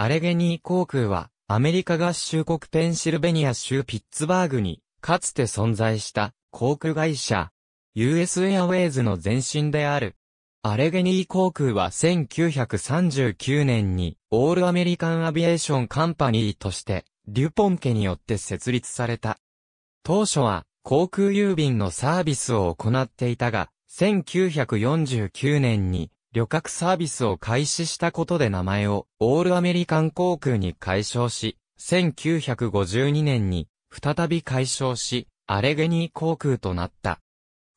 アレゲニー航空は、アメリカ合衆国ペンシルベニア州ピッツバーグに、かつて存在した航空会社、US i r ウェ y ズの前身である。アレゲニー航空は1939年に、オールアメリカンアビエーションカンパニーとして、デュポン家によって設立された。当初は、航空郵便のサービスを行っていたが、1949年に旅客サービスを開始したことで名前をオールアメリカン航空に改称し、1952年に再び改称し、アレゲニー航空となった。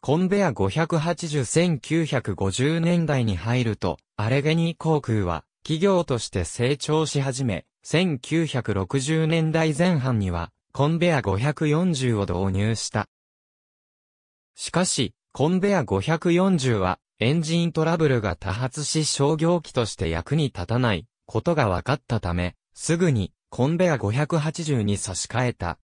コンベア5801950年代に入ると、アレゲニー航空は企業として成長し始め、1960年代前半にはコンベア540を導入した。しかし、コンベア540はエンジントラブルが多発し商業機として役に立たないことが分かったため、すぐにコンベア580に差し替えた。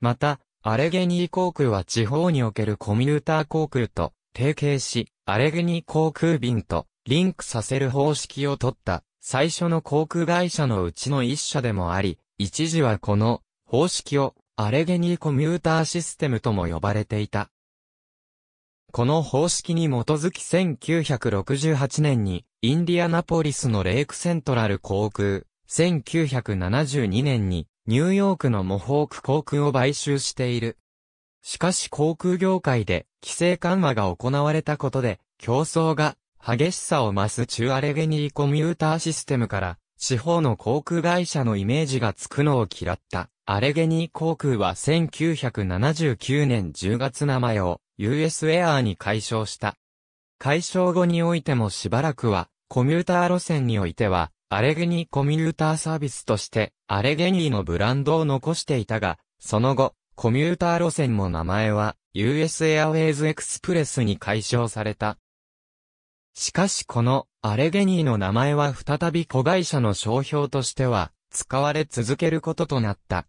また、アレゲニー航空は地方におけるコミューター航空と提携し、アレゲニー航空便とリンクさせる方式を取った最初の航空会社のうちの一社でもあり、一時はこの方式をアレゲニーコミューターシステムとも呼ばれていた。この方式に基づき1968年に、インディアナポリスのレイクセントラル航空、1972年に、ニューヨークのモホーク航空を買収している。しかし航空業界で、規制緩和が行われたことで、競争が、激しさを増す中アレゲニーコミューターシステムから、地方の航空会社のイメージがつくのを嫌った。アレゲニー航空は1979年10月名前を US エアーに解消した。解消後においてもしばらくは、コミューター路線においては、アレゲニーコミューターサービスとして、アレゲニーのブランドを残していたが、その後、コミューター路線も名前は、US Airways Express に解消された。しかしこの、アレゲニーの名前は再び子会社の商標としては、使われ続けることとなった。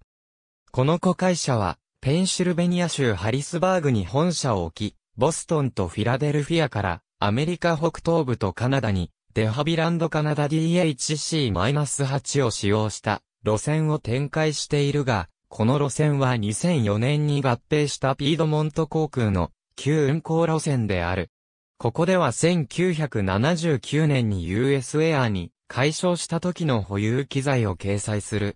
この子会社は、ペンシルベニア州ハリスバーグに本社を置き、ボストンとフィラデルフィアからアメリカ北東部とカナダにデハビランドカナダ DHC-8 を使用した路線を展開しているが、この路線は2004年に合併したピードモント航空の旧運航路線である。ここでは1979年に US エアに解消した時の保有機材を掲載する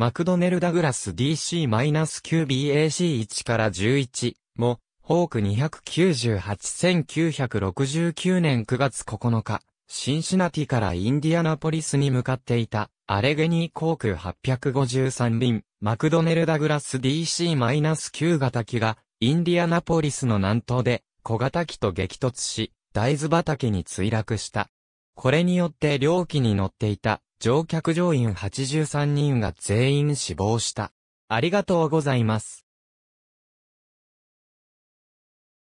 マクドネル・ダグラス DC-9BAC1 から11も、ホーク298-1969年9月9日、シンシナティからインディアナポリスに向かっていた、アレゲニー航空853便、マクドネル・ダグラス DC-9 型機が、インディアナポリスの南東で、小型機と激突し、大豆畑に墜落した。これによって両機に乗っていた乗客乗員83人が全員死亡した。ありがとうございます。